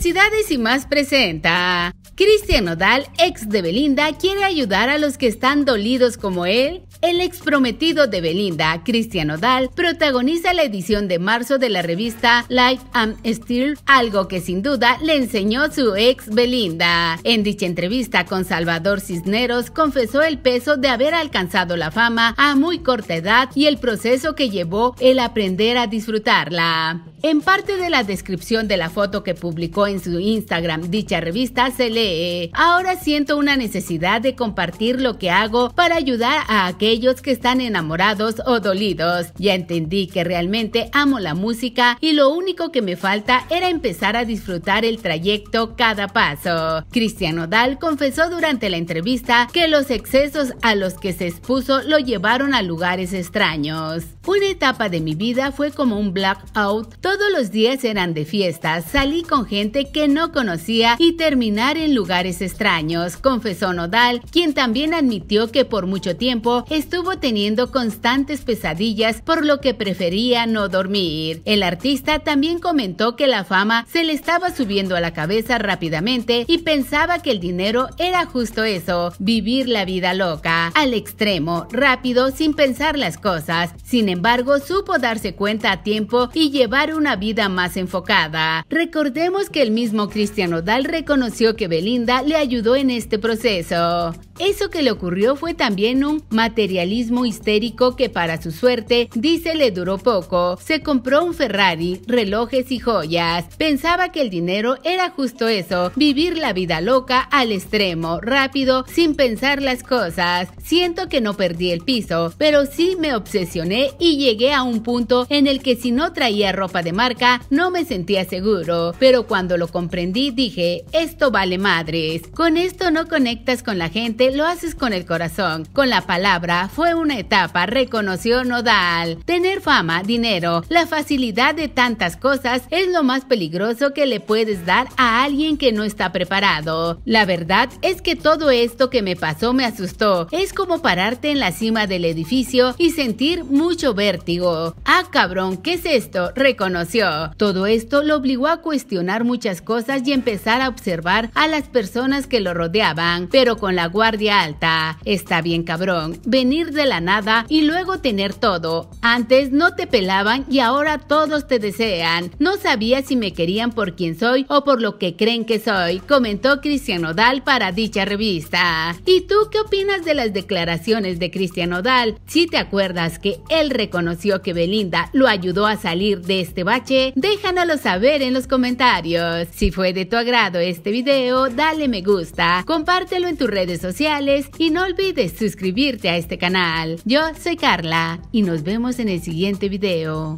Felicidades y más presenta. Cristian ex de Belinda, quiere ayudar a los que están dolidos como él. El ex prometido de Belinda, Cristian Nodal, protagoniza la edición de marzo de la revista Life and Still, algo que sin duda le enseñó su ex Belinda. En dicha entrevista con Salvador Cisneros, confesó el peso de haber alcanzado la fama a muy corta edad y el proceso que llevó el aprender a disfrutarla. En parte de la descripción de la foto que publicó en su Instagram dicha revista se lee, ahora siento una necesidad de compartir lo que hago para ayudar a aquellos que están enamorados o dolidos. Ya entendí que realmente amo la música y lo único que me falta era empezar a disfrutar el trayecto cada paso. Cristiano Dal confesó durante la entrevista que los excesos a los que se expuso lo llevaron a lugares extraños. Una etapa de mi vida fue como un blackout todos los días eran de fiestas, salí con gente que no conocía y terminar en lugares extraños, confesó Nodal, quien también admitió que por mucho tiempo estuvo teniendo constantes pesadillas por lo que prefería no dormir. El artista también comentó que la fama se le estaba subiendo a la cabeza rápidamente y pensaba que el dinero era justo eso, vivir la vida loca, al extremo, rápido, sin pensar las cosas. Sin embargo, supo darse cuenta a tiempo y llevar un una vida más enfocada. Recordemos que el mismo Cristiano Odal reconoció que Belinda le ayudó en este proceso. Eso que le ocurrió fue también un materialismo histérico que para su suerte, dice, le duró poco. Se compró un Ferrari, relojes y joyas. Pensaba que el dinero era justo eso, vivir la vida loca al extremo, rápido, sin pensar las cosas. Siento que no perdí el piso, pero sí me obsesioné y llegué a un punto en el que si no traía ropa de marca, no me sentía seguro. Pero cuando lo comprendí, dije, esto vale madres. Con esto no conectas con la gente lo haces con el corazón, con la palabra, fue una etapa, reconoció Nodal. Tener fama, dinero, la facilidad de tantas cosas es lo más peligroso que le puedes dar a alguien que no está preparado. La verdad es que todo esto que me pasó me asustó. Es como pararte en la cima del edificio y sentir mucho vértigo. Ah, cabrón, ¿qué es esto? Reconoció. Todo esto lo obligó a cuestionar muchas cosas y empezar a observar a las personas que lo rodeaban, pero con la guardia alta. Está bien cabrón, venir de la nada y luego tener todo. Antes no te pelaban y ahora todos te desean. No sabía si me querían por quien soy o por lo que creen que soy, comentó Cristiano Odal para dicha revista. ¿Y tú qué opinas de las declaraciones de Cristiano Odal? Si te acuerdas que él reconoció que Belinda lo ayudó a salir de este bache, déjanoslo saber en los comentarios. Si fue de tu agrado este video, dale me gusta, compártelo en tus redes sociales y no olvides suscribirte a este canal. Yo soy Carla y nos vemos en el siguiente video.